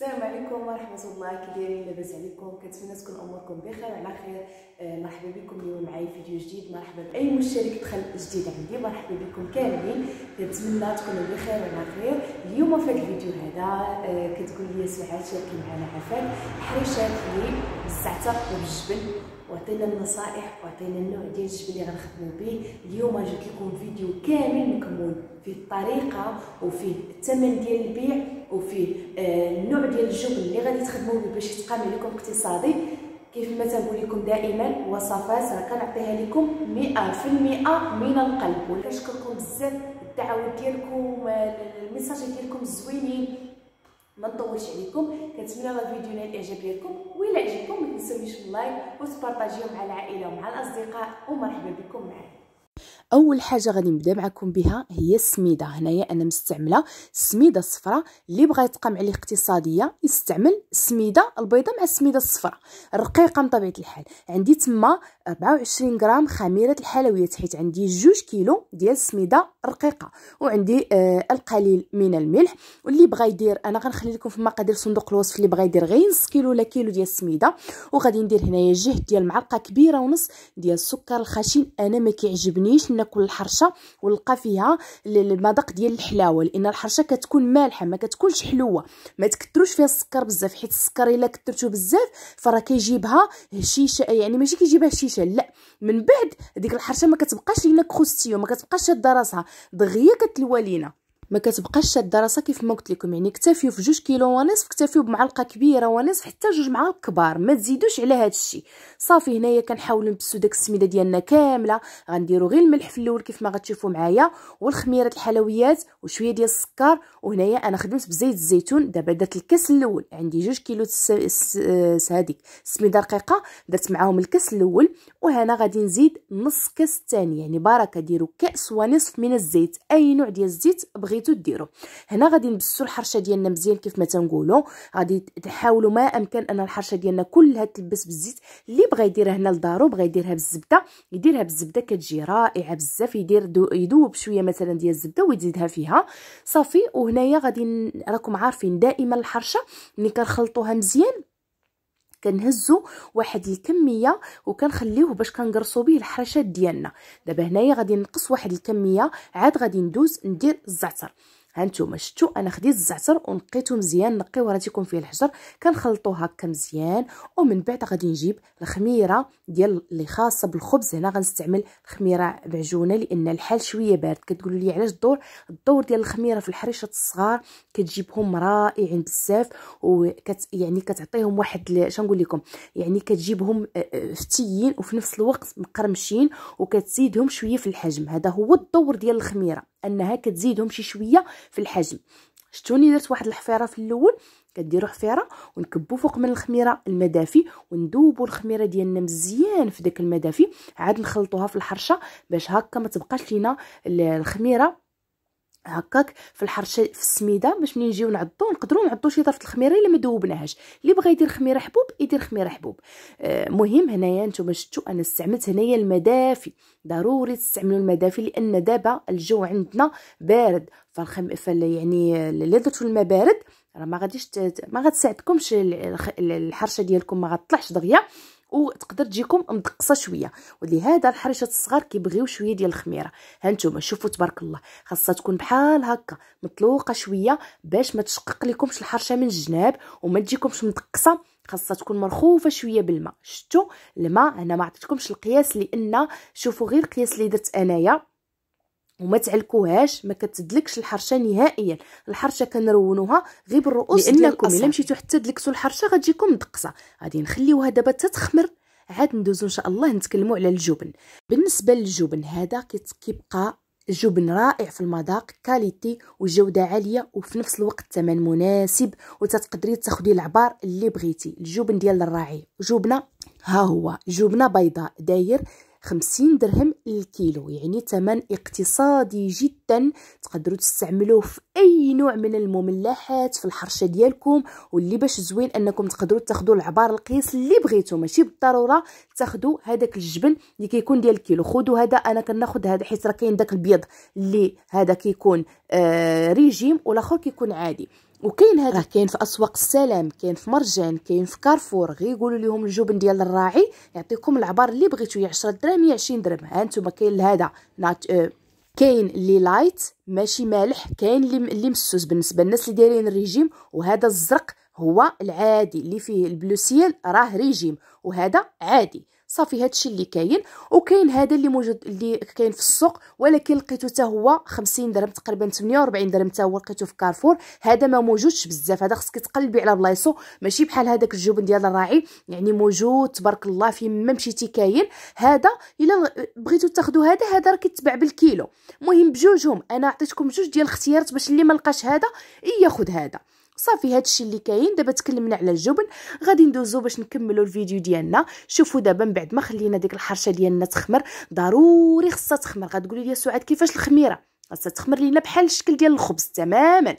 السلام عليكم ورحمة الله كي دايرين لاباس عليكم كنتمنى تكون اموركم بخير وعلى خير آه، مرحبا بكم اليوم معايا فيديو جديد مرحبا باي مشترك دخل جديد عندي مرحبا بكم كاملين كنتمنى تكونوا بخير وعلى خير اليوم في هذا الفيديو هذا آه، كتقول لي سعاد شاركي معنا عفاك حريشات لي بالزعتر وبالجبل وعطينا النصائح وعطينا النوع ديال الجبن اللي غنخدمو به اليوم جبت لكم فيديو كامل مكمل فيه الطريقه وفيه الثمن ديال البيع وفيه آه، النوع ديال الجبن اللي غادي تخدمو به باش يتقام لكم اقتصادي كيف ما تنقول لكم دائما وصفات راه كنعطيها لكم 100% من القلب وكنشكركم بزاف الدعوه ديالكم الميساج ديالكم الزوينين ما نطولش عليكم كنتمنى الفيديو ينال الاعجاب ديالكم الى عجبكم ما تنساوش اللايك وتبارطاجيو مع العائله ومع الاصدقاء ومرحبا بكم معايا اول حاجه غادي نبدا معكم بها هي السميده هنايا انا مستعمله السميده الصفراء اللي بغى يتقام عليه اقتصاديه يستعمل السميده البيضاء مع السميده الصفراء الرقيقه بطبيعه الحال عندي تما 24 غرام خميره الحلويات حيت عندي جوج كيلو ديال السميده رقيقه وعندي آه القليل من الملح واللي بغى يدير انا غنخلي لكم في المقادير صندوق الوصف اللي بغى يدير غير نص كيلو ولا كيلو ديال السميده وغادي ندير هنايا جهد ديال معلقه كبيره ونص ديال السكر الخشن انا ما كيعجبنيش ناكل الحرشه ونلقى فيها المذاق ديال الحلاوه لان الحرشه كتكون مالحه ما كتكونش حلوه ما تكثروش فيها السكر بزاف حيت السكر الا كثرتو بزاف فراه كيجيبها هشيشه يعني ماشي كيجيبها هشيشه لا من بعد ديك الحرشه ما كتبقاش لينا كروستيو ما كتبقاش شاده راسها دغيا كتلوى لينا ما كتبقاش شاده راسها كيف ما قلت لكم يعني اكتفيو في جوج كيلو ونصف اكتفيو بمعلقه كبيره ونصف حتى جوج معالق كبار ما تزيدوش على هذا الشيء صافي هنايا كنحاولوا نبسو داك السميده ديالنا كامله غنديروا غير الملح في الاول كيف ما غتشوفوا معايا والخميره الحلويات وشويه ديال السكر وهنايا انا خدمت بزيت الزيتون دابا درت الكاس الاول عندي جوج كيلو هذيك السميده رقيقه درت معاهم الكاس الاول وهنا غادي نزيد نص كاس الثاني يعني بركه ديروا كاس ونصف من الزيت اي نوع ديال الزيت بغيتو بغيتو ديرو هنا غادي نبسو الحرشه ديالنا مزيان كيف ما تنقولوا غادي تحاولوا ما امكن ان الحرشه ديالنا كلها تلبس بالزيت اللي بغى يديرها هنا لدارو بغى يديرها بالزبده يديرها بالزبده كتجي رائعه بزاف يدير يذوب شويه مثلا ديال الزبده ويزيدها فيها صافي وهنايا غادي راكم عارفين دائما الحرشه ملي كنخلطوها مزيان كنهزو واحد الكميه وكنخليوه باش كنقرصو به الحرشات ديالنا دابا هنايا غادي نقص واحد الكميه عاد غادي ندوز ندير الزعتر هانتوما شتو انا خديت الزعتر ونقيته مزيان نقيو راه تيكون فيه الحجر كنخلطو هكا مزيان ومن بعد غادي نجيب الخميره ديال اللي خاصه بالخبز هنا غنستعمل خميره معجونه لان الحال شويه بارد كتقولوا لي علاش الدور الدور ديال الخميره في الحريشات الصغار كتجيبهم رائعين بزاف وكت يعني كتعطيهم واحد شنقول لكم يعني كتجيبهم آه، آه، فتيين وفي نفس الوقت مقرمشين وكتزيدهم شويه في الحجم هذا هو الدور ديال الخميره انها كتزيدهم شي شويه في الحجم شتوني درت واحد الحفيره في الاول كديروا حفيره ونكبوا فوق من الخميره المدافي وندوبوا الخميره ديالنا مزيان في داك المدافي عاد نخلطوها في الحرشه باش هكا ما تبقاش لينا الخميره هكاك في الحرشه في السميده باش ملي نجيو نعضو نقدروا نعضو شي طرف الخميره الا ما دوبناهاش اللي بغى يدير خميره حبوب يدير خميره حبوب آه مهم هنايا نتوما شفتوا انا استعملت هنايا المدافي ضروري تستعملوا المدافي لان دابا الجو عندنا بارد فالخم فال يعني الا درتو الماء بارد راه ما غاديش ما غتساعدكمش الحرشه ديالكم ما غتطلعش دغيا وتقدر تجيكم مدقصه شويه ولهذا الحريشات الصغار كيبغيو شويه ديال الخميره هانتوما شوفوا تبارك الله خاصها تكون بحال هكا مطلوقه شويه باش ما تشقق لكمش الحرشه من الجناب وما تجيكمش مدقصه خاصها تكون مرخوفه شويه بالماء شفتوا الماء انا ما عطيتكمش القياس لان شوفوا غير القياس اللي درت انايا وما تعلكوهاش ما كتدلكش الحرشه نهائيا الحرشه كنرونوها غير بالرؤوس لانكم الا مشيتو حتى دلكتو الحرشه غتجيكم مدقصه غادي نخليوها دابا تتخمر عاد ندوزو ان شاء الله نتكلموا على الجبن بالنسبه للجبن هذا كيبقى جبن رائع في المذاق كاليتي وجودة عالية وفي نفس الوقت الثمن مناسب وتتقدري تاخدي العبار اللي بغيتي الجبن ديال الراعي جبنة ها هو جبنة بيضاء داير 50 درهم للكيلو يعني ثمن اقتصادي جدا تقدروا تستعملوه في اي نوع من المملحات في الحرشه ديالكم واللي باش زوين انكم تقدروا تاخذوا العبار القياس اللي بغيتو ماشي بالضروره تاخذوا هذاك الجبن اللي كيكون ديال الكيلو خذوا هذا انا كناخذ هذا حيت راه كاين داك البيض اللي هذا كيكون آه ريجيم والاخر كيكون عادي وكاين هذا أه. كاين في اسواق السلام كاين في مرجان كاين في كارفور غير يقولوا لهم الجبن ديال الراعي يعطيكم العبار اللي بغيتو يا 10 دراهم يا 20 درهم ها انتم كاين لهذا نات اه. كاين اللي لايت ماشي مالح كاين اللي مسوس بالنسبه للناس اللي دايرين الريجيم وهذا الزرق هو العادي اللي فيه البلوسيل راه ريجيم وهذا عادي صافي هادشي اللي كاين وكاين هذا اللي موجود اللي كاين في السوق ولكن لقيتو حتى هو 50 درهم تقريبا 48 درهم حتى هو لقيتو في كارفور هذا ما موجودش بزاف هذا خصك تقلبي على بلايصو ماشي بحال هذاك الجبن ديال الراعي يعني موجود تبارك الله فيما ما مشيتي كاين هذا الا بغيتو تاخذوا هذا هذا راه كيتباع بالكيلو المهم بجوجهم انا عطيتكم جوج ديال الاختيارات باش اللي ما لقاش هذا ياخذ هذا صافي هادشي اللي كاين دابا تكلمنا على الجبن غادي ندوزو باش نكملو الفيديو ديالنا شوفوا دابا من بعد ما خلينا ديك الحرشه ديالنا تخمر ضروري خصها تخمر غتقولي لي سعاد كيفاش الخميره خصها تخمر لينا بحال الشكل ديال الخبز تماما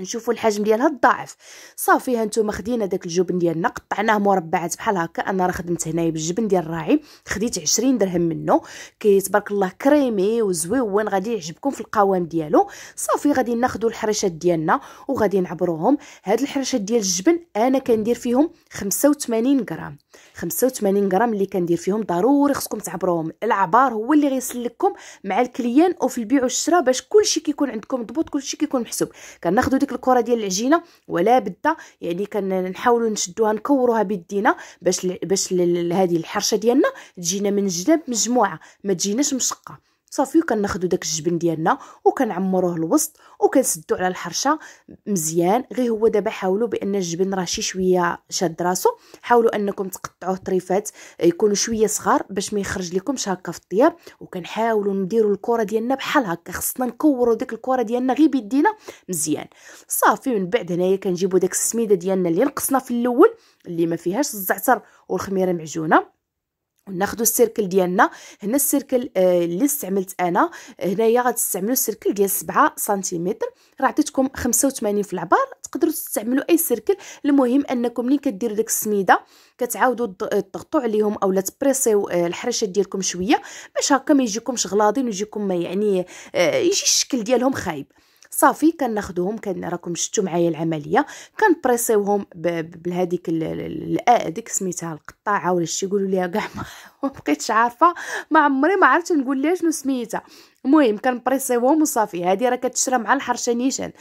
نشوفوا الحجم ديالها الضعف صافي ها نتوما خدينا داك الجبن ديالنا قطعناه مربعات بحال هكا انا راه خدمت هنايا بالجبن ديال الراعي خديت 20 درهم منه كي تبارك الله كريمي وزويون غادي يعجبكم في القوام ديالو صافي غادي ناخذوا الحريشات ديالنا وغادي نعبروهم هاد الحريشات ديال الجبن انا كندير فيهم 85 غرام 85 غرام اللي كندير فيهم ضروري خصكم تعبروهم العبار هو اللي غيسلككم مع الكليان وفي البيع والشراء باش كلشي كيكون عندكم مضبوط كلشي كيكون محسوب كناخذوا وديك الكره ديال العجينه ولا بده يعني كنحاولوا نشدوها نكوروها بيدينا باش باش هذه الحرشه ديالنا تجينا من جنب مجموعه ما تجيناش مشقه صافي وكناخذوا داك الجبن ديالنا وكنعمروه الوسط وكنسدو على الحرشه مزيان غير هو دابا حاولوا بان الجبن راه شي شويه شاد راسو حاولوا انكم تقطعوه طريفات آه، يكونوا شويه صغار باش ما يخرج لكمش هكا في الطياب وكنحاولوا نديروا الكره ديالنا بحال هكا خصنا نكوروا ديك الكره ديالنا غير بيدينا مزيان صافي من بعد هنايا كنجيبوا داك السميده ديالنا اللي نقصنا في الاول اللي ما فيهاش الزعتر والخميره معجونه وناخذوا السيركل ديالنا هنا السيركل آه اللي استعملت انا هنايا غتستعملوا السيركل ديال 7 سنتيمتر راه عطيتكم 85 في العبار تقدروا تستعملوا اي سيركل المهم انكم ملي كديروا ديك السميده كتعاودوا تضغطوا عليهم اولا تبريسيو آه، الحرشه ديالكم شويه باش هكا ما يجيكمش غلاضين ويجيكم ما يعني آه يجي الشكل ديالهم خايب صافي كناخذوهم كان راكم شفتوا معايا العمليه كنبريسيوهم بهذيك آه، ديك سميتها القطاعه ولا شي يقولوا ليها كاع ما بقيتش عارفه ما عمري ما عرفت نقول ليها شنو سميتها المهم كنبريسيوهم وصافي هذه راه كتشرى مع الحرشه نيشان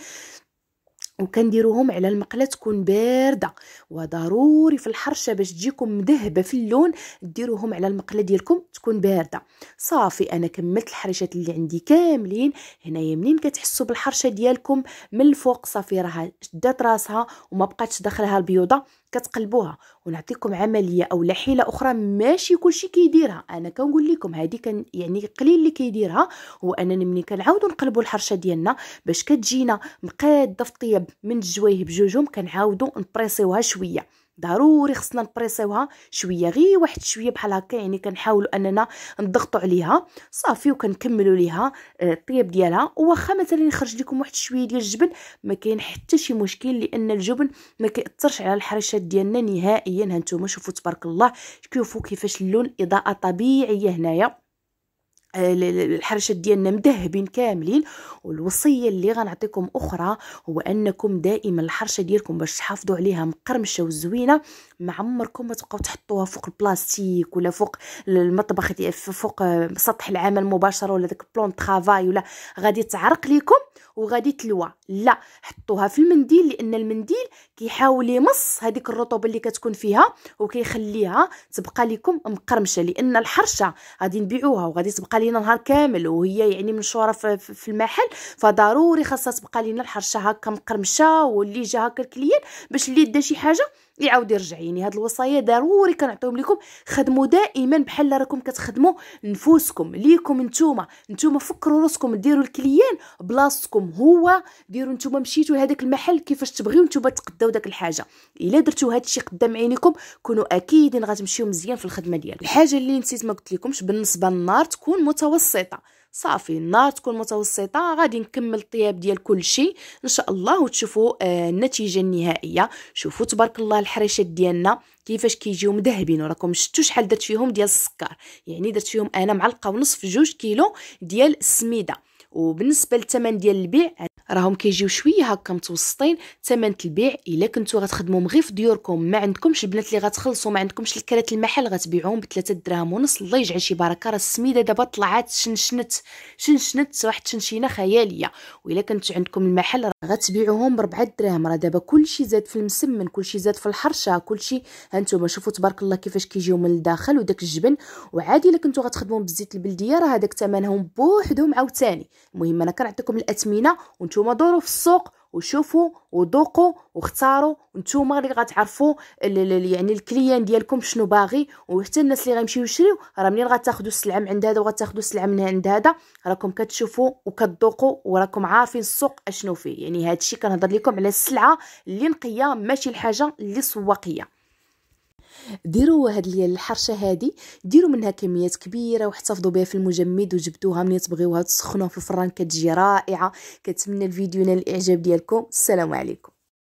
وكنديروهم على المقله تكون بارده وضروري في الحرشه باش تجيكم مذهبه في اللون ديروهم على المقله ديالكم تكون بارده صافي انا كملت الحريشات اللي عندي كاملين هنايا منين كتحسوا بالحرشه ديالكم من الفوق صافي راها شدات راسها وما بقاتش داخلها البيوضه كتقلبوها ونعطيكم عمليه اولا حيله اخرى ماشي كلشي كيديرها انا كنقول لكم هذه كان يعني قليل اللي كيديرها هو اننا ملي كنعاودوا نقلبوا الحرشه ديالنا باش كتجينا مقاده في الطياب من الجويه بجوجهم كنعاودوا نبريسيوها شويه ضروري خصنا نبريسيوها شويه غير واحد شويه بحال هكا يعني كنحاولوا اننا نضغطوا عليها صافي وكنكملوا ليها آه، الطياب ديالها واخا مثلا يخرج لكم واحد شويه ديال الجبن ما كاين حتى شي مشكل لان الجبن ما كيأثرش على الحريشات ديالنا نهائيا هانتوما شوفوا تبارك الله شوفوا كيفاش اللون اضاءه طبيعيه هنايا الحرشات ديالنا مذهبين كاملين والوصيه اللي غنعطيكم اخرى هو انكم دائما الحرشه ديالكم باش تحافظوا عليها مقرمشه وزوينه ما عمركم ما تبقاو تحطوها فوق البلاستيك ولا فوق المطبخ فوق آه، سطح العمل مباشره ولا داك بلون طرافاي ولا غادي تعرق ليكم وغادي تلوى لا حطوها في المنديل لان المنديل كيحاول يمص هذيك الرطوبه اللي كتكون فيها وكيخليها تبقى لكم مقرمشه لان الحرشه غادي نبيعوها وغادي تبقى لينا نهار كامل وهي يعني منشوره في المحل فضروري خاصها تبقى لينا الحرشه هكا مقرمشه واللي جا هكا الكليان باش اللي دا شي حاجه يعاود يرجع يعني هاد الوصايا ضروري كنعطيهم لكم خدموا دائما بحال راكم كتخدموا نفوسكم ليكم نتوما نتوما فكروا راسكم ديروا الكليان بلاصتكم هو ديروا نتوما مشيتوا لهداك المحل كيفاش تبغيو نتوما تقداو داك الحاجه الا درتوا هاد الشيء قدام عينيكم كونوا اكيدين غتمشيو مزيان في الخدمه ديالكم الحاجه اللي نسيت ما قلت لكمش بالنسبه للنار تكون متوسطه صافي النار تكون متوسطه غادي نكمل الطياب ديال كل شيء ان شاء الله وتشوفوا آه النتيجه النهائيه شوفوا تبارك الله الحريشات ديالنا كيفاش كيجيو مذهبين وراكم شفتوا شحال درت فيهم ديال السكر يعني درت فيهم انا معلقه ونصف جوج كيلو ديال السميده وبالنسبه للثمن ديال البيع راهم كيجيو شويه هكا متوسطين ثمن البيع الا كنتو غتخدموا غير في ديوركم ما عندكمش البنات اللي غتخلصوا ما عندكمش الكرات المحل غتبيعوهم ب 3 دراهم ونص الله يجعل شي بركه راه السميده دابا طلعات شنشنت شنشنت واحد شنشينه خياليه والا كنت عندكم المحل غتبيعوهم ب 4 دراهم راه دابا كلشي زاد في المسمن كلشي زاد في الحرشه كلشي هانتوما شوفوا تبارك الله كيفاش كيجيو من الداخل وداك الجبن وعادي الا كنتو غتخدموا بالزيت البلديه راه هذاك ثمنهم بوحدهم عاوتاني المهم انا كنعطيكم الاثمنه نتوما دوروا في السوق وشوفوا وذوقوا واختاروا نتوما اللي غتعرفوا يعني الكليان ديالكم شنو باغي وحتى الناس اللي غيمشيو يشريو راه منين غتاخذوا السلعه من عند هذا وغتاخذوا السلعه من عند هذا راكم كتشوفوا وكتذوقوا وراكم عارفين السوق اشنو فيه يعني هذا الشيء كنهضر لكم على السلعه اللي نقيه ماشي الحاجه اللي سواقيه ديروا هاد الحرشه هادي ديروا منها كميات كبيره واحتفظوا بها في المجمد وجبتوها ملي تبغيوها تسخنوها في الفران كتجي رائعه كتمنى الفيديو ينال الاعجاب ديالكم السلام عليكم